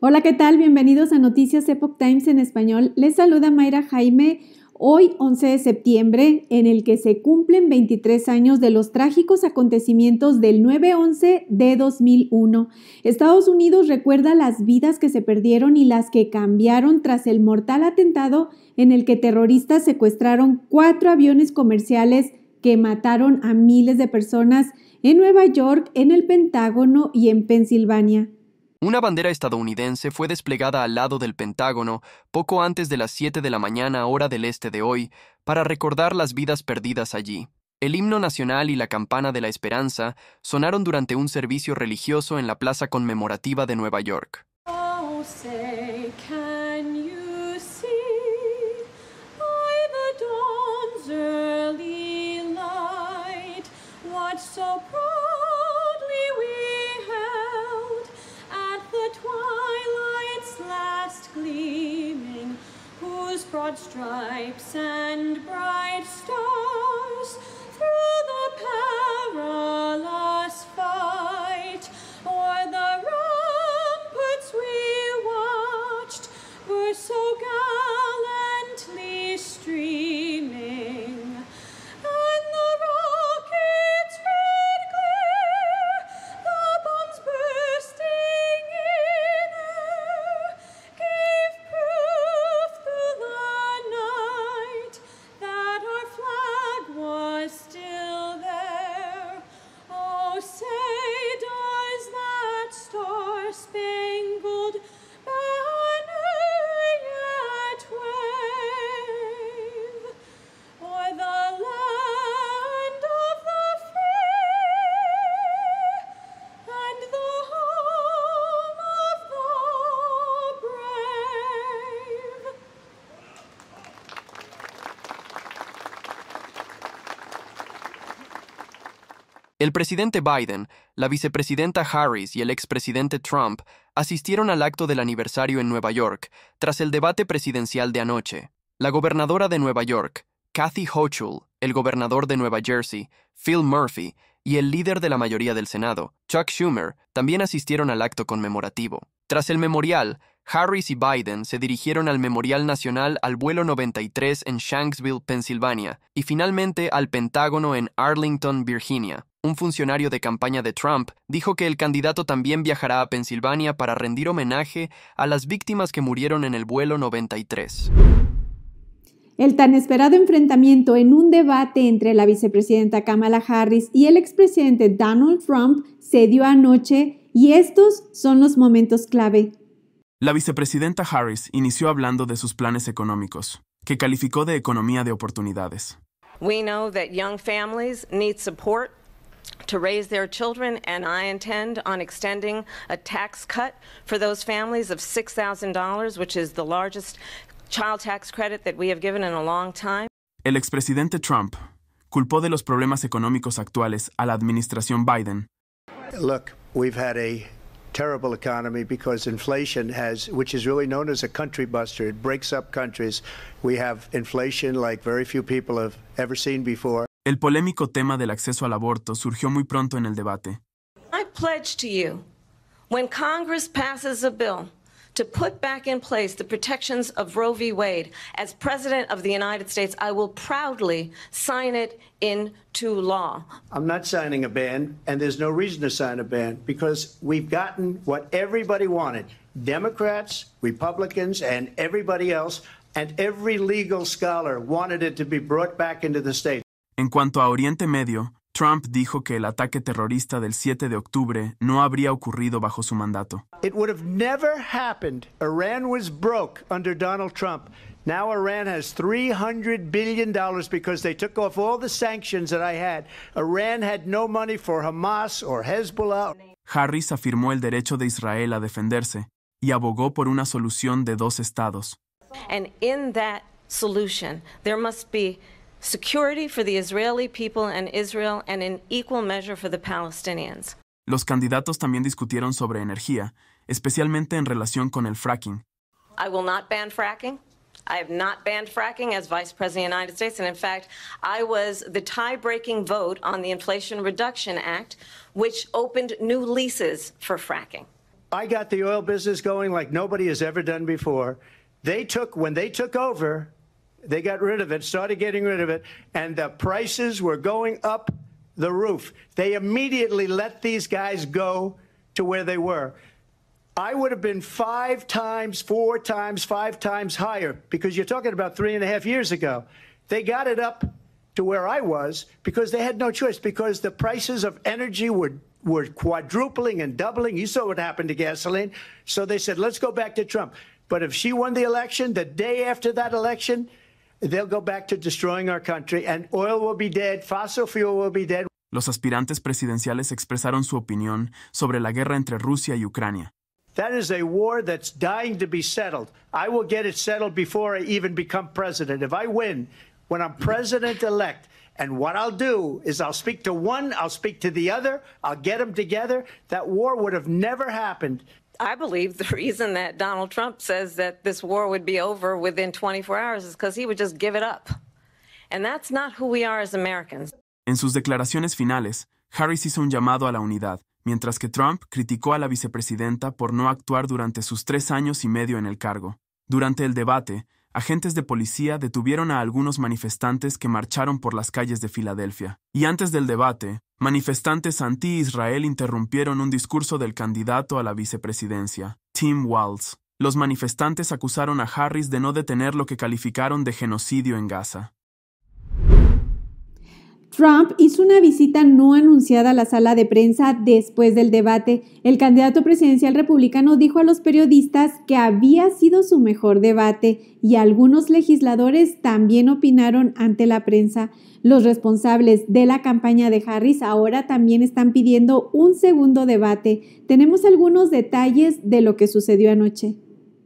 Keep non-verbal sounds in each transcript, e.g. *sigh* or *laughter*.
Hola, ¿qué tal? Bienvenidos a Noticias Epoch Times en español. Les saluda Mayra Jaime. Hoy, 11 de septiembre, en el que se cumplen 23 años de los trágicos acontecimientos del 9-11 de 2001, Estados Unidos recuerda las vidas que se perdieron y las que cambiaron tras el mortal atentado en el que terroristas secuestraron cuatro aviones comerciales que mataron a miles de personas en Nueva York, en el Pentágono y en Pensilvania. Una bandera estadounidense fue desplegada al lado del Pentágono poco antes de las 7 de la mañana hora del este de hoy para recordar las vidas perdidas allí. El himno nacional y la campana de la esperanza sonaron durante un servicio religioso en la plaza conmemorativa de Nueva York. Oh, El presidente Biden, la vicepresidenta Harris y el expresidente Trump asistieron al acto del aniversario en Nueva York, tras el debate presidencial de anoche. La gobernadora de Nueva York, Kathy Hochul, el gobernador de Nueva Jersey, Phil Murphy, y el líder de la mayoría del Senado, Chuck Schumer, también asistieron al acto conmemorativo. Tras el memorial, Harris y Biden se dirigieron al Memorial Nacional al vuelo 93 en Shanksville, Pensilvania, y finalmente al Pentágono en Arlington, Virginia. Un funcionario de campaña de Trump dijo que el candidato también viajará a Pensilvania para rendir homenaje a las víctimas que murieron en el vuelo 93. El tan esperado enfrentamiento en un debate entre la vicepresidenta Kamala Harris y el expresidente Donald Trump se dio anoche y estos son los momentos clave. La vicepresidenta Harris inició hablando de sus planes económicos, que calificó de economía de oportunidades. We know that young families need support to raise their children, and I intend on extending a tax cut for those families of $6,000, which is the largest child tax credit that we have given in a long time. El expresidente Trump culpó de los problemas económicos actuales a la administración Biden. Look, we've had a terrible economy because inflation has, which is really known as a country buster. It breaks up countries. We have inflation like very few people have ever seen before. El polémico tema del acceso al aborto surgió muy pronto en el debate. I pledge to you, when Congress passes a bill to put back in place the protections of Roe v. Wade, as President of the United States, I will proudly sign it into law. I'm not signing a ban, and there's no reason to sign a ban because we've gotten what everybody wanted Democrats, Republicans, and everybody else, and every legal scholar wanted it to be brought back into the state. En cuanto a Oriente Medio, Trump dijo que el ataque terrorista del 7 de octubre no habría ocurrido bajo su mandato. It would have never happened. Iran was broke under Donald Trump. Now Iran has 300 billion dollars because they took off all the sanctions that I had. Iran had no money for Hamas or Hezbollah. Harris afirmó el derecho de Israel a defenderse y abogó por una solución de dos estados. And in that solution there must be security for the Israeli people and Israel and in equal measure for the Palestinians. Los candidatos también discutieron sobre energía, especialmente en relación con el fracking. I will not ban fracking. I have not banned fracking as Vice President of the United States. And in fact, I was the tie breaking vote on the Inflation Reduction Act, which opened new leases for fracking. I got the oil business going like nobody has ever done before. They took, when they took over, they got rid of it, started getting rid of it, and the prices were going up the roof. They immediately let these guys go to where they were. I would have been five times, four times, five times higher because you're talking about three and a half years ago. They got it up to where I was because they had no choice because the prices of energy were were quadrupling and doubling. You saw what happened to gasoline. So they said, let's go back to Trump. But if she won the election, the day after that election, They'll go back to destroying our country and oil will be dead, fossil fuel will be dead. Los aspirantes presidenciales expresaron su opinión sobre la guerra entre Rusia y Ucrania. That is a war that's dying to be settled. I will get it settled before I even become president. If I win, when I'm president elect, and what I'll do is I'll speak to one, I'll speak to the other, I'll get them together. That war would have never happened I believe the *laughs* reason that Donald Trump says that this war would be over within 24 hours is because he would just give it up. And that's not who we are as Americans. En sus declaraciones finales, Harris hizo un llamado a la unidad, mientras que Trump criticó a la vicepresidenta por no actuar durante sus tres años y medio en el cargo. Durante el debate, agentes de policía detuvieron a algunos manifestantes que marcharon por las calles de Filadelfia. Y antes del debate, manifestantes anti-Israel interrumpieron un discurso del candidato a la vicepresidencia, Tim Walz. Los manifestantes acusaron a Harris de no detener lo que calificaron de genocidio en Gaza. Trump hizo una visita no anunciada a la sala de prensa después del debate. El candidato presidencial republicano dijo a los periodistas que había sido su mejor debate y algunos legisladores también opinaron ante la prensa. Los responsables de la campaña de Harris ahora también están pidiendo un segundo debate. Tenemos algunos detalles de lo que sucedió anoche.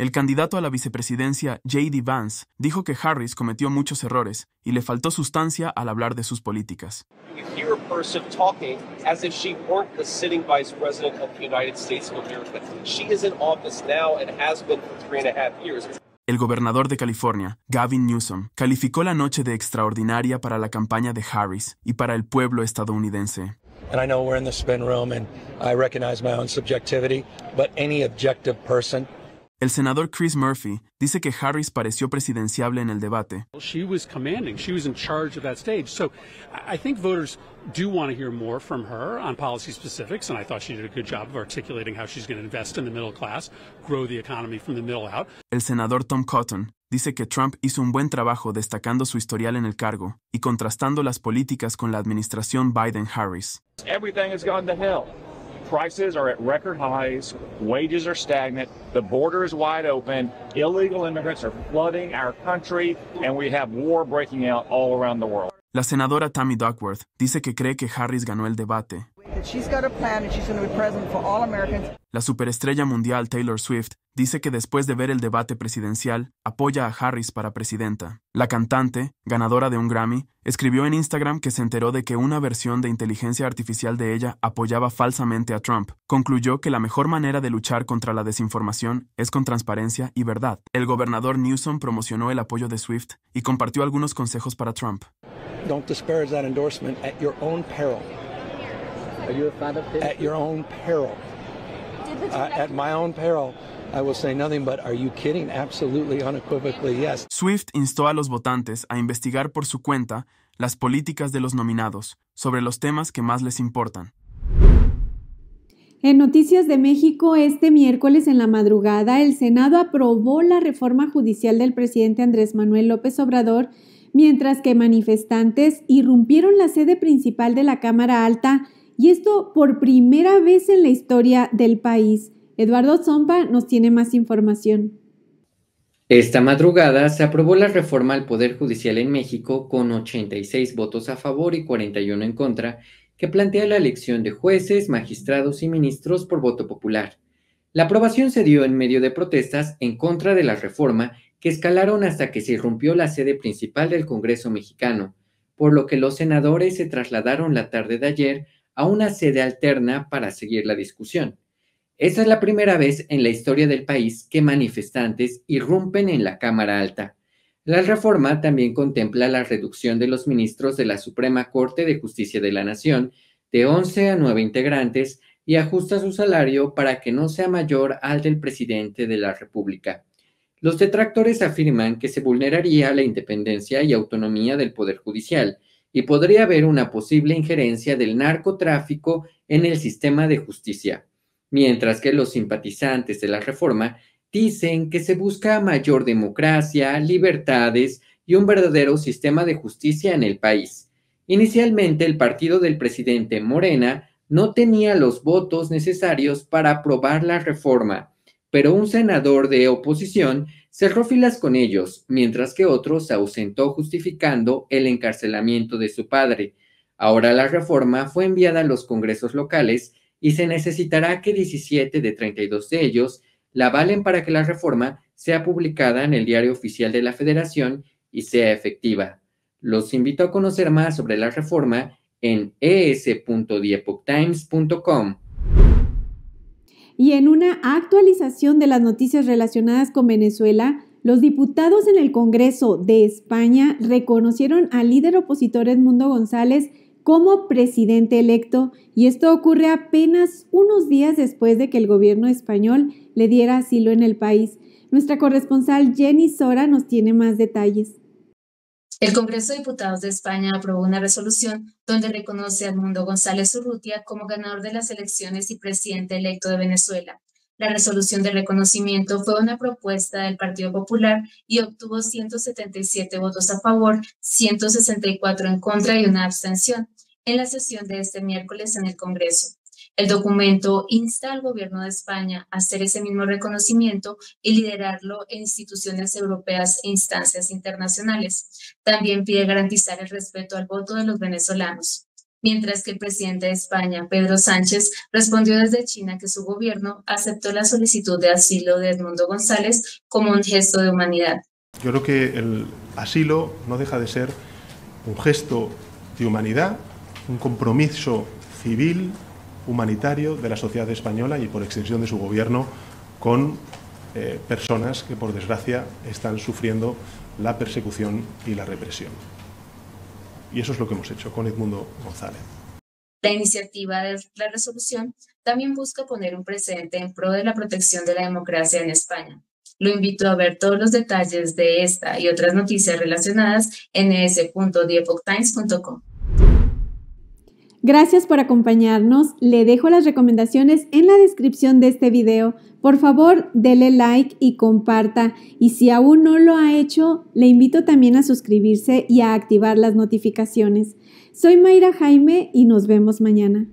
El candidato a la vicepresidencia, J.D. Vance, dijo que Harris cometió muchos errores y le faltó sustancia al hablar de sus políticas. El gobernador de California, Gavin Newsom, calificó la noche de extraordinaria para la campaña de Harris y para el pueblo estadounidense. El senador Chris Murphy dice que Harris pareció presidenciable en el debate. She was commanding. She was in charge of that stage. So I think voters do want to hear more from her on policy specifics, and I thought she did a good job of articulating how she's going to invest in the middle class, grow the economy from the middle out. El senador Tom Cotton dice que Trump hizo un buen trabajo destacando su historial en el cargo y contrastando las políticas con la administración Biden-Harris. Everything has gone to hell. prices are at record highs, wages are stagnant, the border is wide open, illegal immigrants are flooding our country, and we have war breaking out all around the world. La senadora Tammy Duckworth dice que cree que Harris ganó el debate La superestrella mundial Taylor Swift dice que después de ver el debate presidencial, apoya a Harris para presidenta. La cantante, ganadora de un Grammy, escribió en Instagram que se enteró de que una versión de inteligencia artificial de ella apoyaba falsamente a Trump. Concluyó que la mejor manera de luchar contra la desinformación es con transparencia y verdad. El gobernador Newsom promocionó el apoyo de Swift y compartió algunos consejos para Trump. endorsement At your own peril. at my own peril. I will say nothing but are you kidding? Absolutely, unequivocally, yes. Swift instó a los votantes a investigar por su cuenta las políticas de los nominados sobre los temas que más les importan. En Noticias de México, este miércoles en la madrugada, el Senado aprobó la reforma judicial del presidente Andrés Manuel López Obrador, mientras que manifestantes irrumpieron la sede principal de la Cámara Alta y esto por primera vez en la historia del país. Eduardo Zompa nos tiene más información. Esta madrugada se aprobó la reforma al Poder Judicial en México con 86 votos a favor y 41 en contra, que plantea la elección de jueces, magistrados y ministros por voto popular. La aprobación se dio en medio de protestas en contra de la reforma que escalaron hasta que se irrumpió la sede principal del Congreso mexicano, por lo que los senadores se trasladaron la tarde de ayer a una sede alterna para seguir la discusión. Esa es la primera vez en la historia del país que manifestantes irrumpen en la Cámara Alta. La reforma también contempla la reducción de los ministros de la Suprema Corte de Justicia de la Nación de 11 a 9 integrantes y ajusta su salario para que no sea mayor al del presidente de la República. Los detractores afirman que se vulneraría la independencia y autonomía del Poder Judicial, y podría haber una posible injerencia del narcotráfico en el sistema de justicia, mientras que los simpatizantes de la reforma dicen que se busca mayor democracia, libertades y un verdadero sistema de justicia en el país. Inicialmente el partido del presidente Morena no tenía los votos necesarios para aprobar la reforma, pero un senador de oposición cerró filas con ellos, mientras que otro se ausentó justificando el encarcelamiento de su padre. Ahora la reforma fue enviada a los congresos locales y se necesitará que 17 de 32 de ellos la valen para que la reforma sea publicada en el diario oficial de la Federación y sea efectiva. Los invito a conocer más sobre la reforma en es.diepoctimes.com. Y en una actualización de las noticias relacionadas con Venezuela, los diputados en el Congreso de España reconocieron al líder opositor Edmundo González como presidente electo y esto ocurre apenas unos días después de que el gobierno español le diera asilo en el país. Nuestra corresponsal Jenny Sora nos tiene más detalles. El Congreso de Diputados de España aprobó una resolución donde reconoce a Armando González Urrutia como ganador de las elecciones y presidente electo de Venezuela. La resolución de reconocimiento fue una propuesta del Partido Popular y obtuvo 177 votos a favor, 164 en contra y una abstención en la sesión de este miércoles en el Congreso. El documento insta al gobierno de España a hacer ese mismo reconocimiento y liderarlo en instituciones europeas e instancias internacionales. También pide garantizar el respeto al voto de los venezolanos. Mientras que el presidente de España, Pedro Sánchez, respondió desde China que su gobierno aceptó la solicitud de asilo de Edmundo González como un gesto de humanidad. Yo creo que el asilo no deja de ser un gesto de humanidad, un compromiso civil humanitario de la sociedad española y por extensión de su gobierno con eh, personas que por desgracia están sufriendo la persecución y la represión. Y eso es lo que hemos hecho con Edmundo González. La iniciativa de la resolución también busca poner un precedente en pro de la protección de la democracia en España. Lo invito a ver todos los detalles de esta y otras noticias relacionadas en ese.diepoctimes.com. Gracias por acompañarnos. Le dejo las recomendaciones en la descripción de este video. Por favor, dele like y comparta. Y si aún no lo ha hecho, le invito también a suscribirse y a activar las notificaciones. Soy Mayra Jaime y nos vemos mañana.